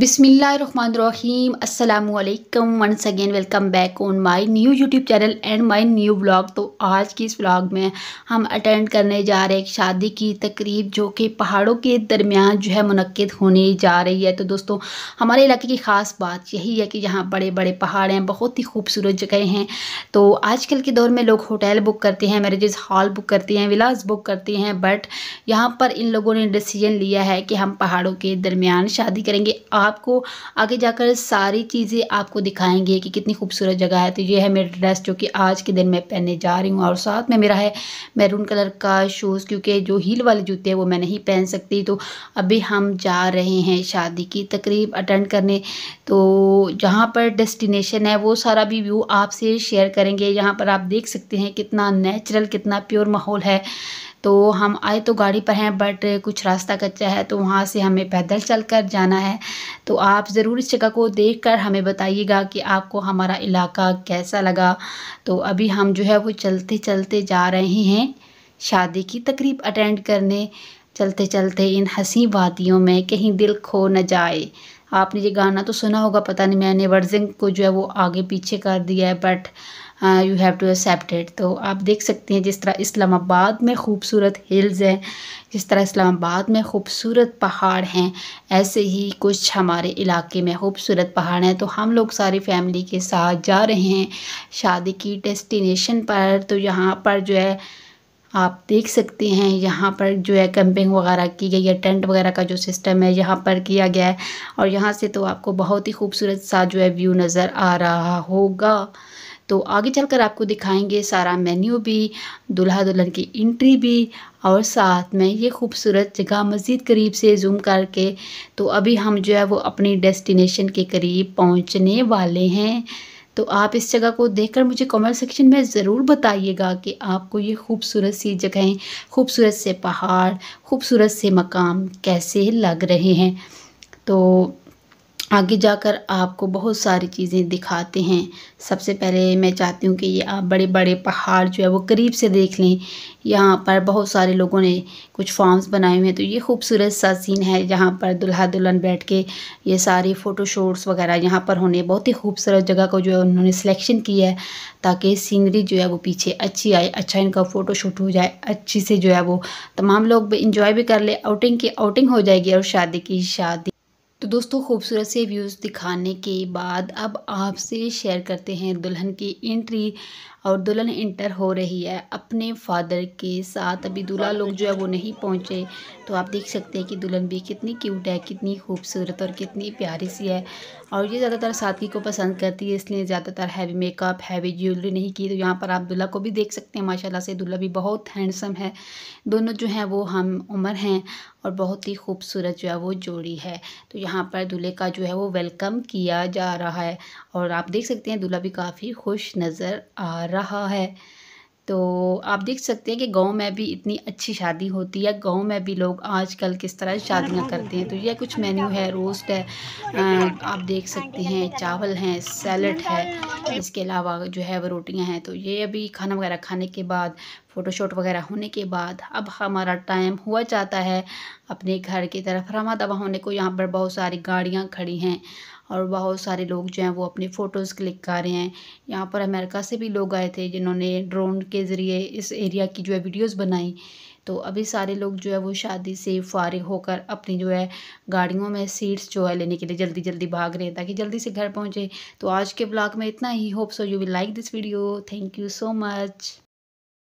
बिसमीम अल्लाम once again welcome back on my new YouTube channel and my new blog तो आज की इस ब्लॉग में हम अटेंड करने जा रहे हैं शादी की तकरीब जो कि पहाड़ों के दरमियान जो है मनक़द होने जा रही है तो दोस्तों हमारे इलाके की ख़ास बात यही है कि यहाँ बड़े बड़े पहाड़ हैं बहुत ही खूबसूरत जगह हैं तो कल के दौर में लोग होटल बुक करते हैं मैरिजेस हॉल बुक करते हैं विलास बुक करते हैं बट यहाँ पर इन लोगों ने डिसीजन लिया है कि हम पहाड़ों के दरमियान शादी करेंगे आपको आगे जाकर सारी चीज़ें आपको दिखाएंगे कि कितनी खूबसूरत जगह है तो ये है मेरा ड्रेस जो कि आज के दिन मैं पहनने जा रही हूँ और साथ में मेरा है मैरून कलर का शूज़ क्योंकि जो हील वाले जूते हैं वो मैं नहीं पहन सकती तो अभी हम जा रहे हैं शादी की तकरीब अटेंड करने तो जहाँ पर डेस्टिनेशन है वो सारा भी व्यू आपसे शेयर करेंगे यहाँ पर आप देख सकते हैं कितना नेचुरल कितना प्योर माहौल है तो हम आए तो गाड़ी पर हैं बट कुछ रास्ता कच्चा है तो वहाँ से हमें पैदल चल कर जाना है तो आप ज़रूर इस जगह को देख कर हमें बताइएगा कि आपको हमारा इलाका कैसा लगा तो अभी हम जो है वो चलते चलते जा रहे हैं शादी की तकरीब अटेंड करने चलते चलते इन हंसी वादियों में कहीं दिल खो न जाए आपने ये गाना तो सुना होगा पता नहीं मैंने वर्जिंग को जो है वो आगे पीछे कर दिया है but you have to accept it तो आप देख सकते हैं जिस तरह इस्लामाबाद में खूबसूरत हिल्स हैं जिस तरह इस्लामाबाद में खूबसूरत पहाड़ हैं ऐसे ही कुछ हमारे इलाके में खूबसूरत पहाड़ हैं तो हम लोग सारी फैमिली के साथ जा रहे हैं शादी की डेस्टिनेशन पर तो यहाँ पर जो है आप देख सकते हैं यहाँ पर जो है कैंपिंग वगैरह की गई है टेंट वगैरह का जो सिस्टम है यहाँ पर किया गया है और यहाँ से तो आपको बहुत ही खूबसूरत सा जो है व्यू नज़र आ रहा होगा तो आगे चलकर आपको दिखाएंगे सारा मेन्यू भी दुल्हा दुल्हन की इंट्री भी और साथ में ये खूबसूरत जगह मस्जिद करीब से जूम करके तो अभी हम जो है वो अपनी डेस्टिनेशन के करीब पहुंचने वाले हैं तो आप इस जगह को देखकर मुझे कमेंट सेक्शन में ज़रूर बताइएगा कि आपको ये खूबसूरत सी जगहें खूबसूरत से पहाड़ खूबसूरत से मकाम कैसे लग रहे हैं तो आगे जाकर आपको बहुत सारी चीज़ें दिखाते हैं सबसे पहले मैं चाहती हूँ कि ये आप बड़े बड़े पहाड़ जो है वो करीब से देख लें यहाँ पर बहुत सारे लोगों ने कुछ फॉर्म्स बनाए हुए हैं तो ये खूबसूरत सा सीन है जहाँ पर दुल्हा दुल्हन बैठ के ये सारे फ़ोटो शूट्स वगैरह यहाँ पर होने बहुत ही खूबसूरत जगह को जो है उन्होंने सिलेक्शन किया है ताकि सीनरी जो है वो पीछे अच्छी आए अच्छा इनका फ़ोटो शूट हो जाए अच्छी से जो है वो तमाम लोग इंजॉय भी कर ले आउटिंग की आउटिंग हो जाएगी और शादी की शादी तो दोस्तों खूबसूरत से व्यूज़ दिखाने के बाद अब आपसे शेयर करते हैं दुल्हन की एंट्री और दुल्हन इंटर हो रही है अपने फादर के साथ अभी दूल्हा लोग जो है वो नहीं पहुँचे तो आप देख सकते हैं कि दुल्हन भी कितनी क्यूट है कितनी खूबसूरत और कितनी प्यारी सी है और ये ज़्यादातर सादगी को पसंद करती है इसलिए ज़्यादातर हैवी मेकअप हैवी ज्वेलरी नहीं की तो यहाँ पर आप दूल्हा को भी देख सकते हैं माशाला से दूल्हा भी बहुत हैंडसम है दोनों जो हैं वो हम उम्र हैं और बहुत ही खूबसूरत जो है वो जोड़ी है तो यहाँ यहाँ पर दूल्हे का जो है वो वेलकम किया जा रहा है और आप देख सकते हैं दूल्हा भी काफ़ी खुश नज़र आ रहा है तो आप देख सकते हैं कि गांव में भी इतनी अच्छी शादी होती है गांव में भी लोग आजकल किस तरह शादियां करते हैं तो यह कुछ मेन्यू है रोस्ट है आप देख सकते हैं चावल हैं सैलड है इसके अलावा जो है वो रोटियाँ हैं तो ये अभी खाना वगैरह खाने के बाद फ़ोटोशूट वगैरह होने के बाद अब हमारा टाइम हुआ जाता है अपने घर की तरफ रवाना दवा होने को यहाँ पर बहुत सारी गाड़ियाँ खड़ी हैं और बहुत सारे लोग जो हैं वो अपनी फ़ोटोज़ क्लिक कर रहे हैं यहाँ पर अमेरिका से भी लोग आए थे जिन्होंने ड्रोन के ज़रिए इस एरिया की जो है वीडियोज़ बनाई तो अभी सारे लोग जो है वो शादी से फारिग होकर अपनी जो है गाड़ियों में सीट्स जो है लेने के लिए जल्दी जल्दी भाग रहे हैं ताकि जल्दी से घर पहुँचे तो आज के ब्लॉग में इतना ही hope so you will like this video thank you so much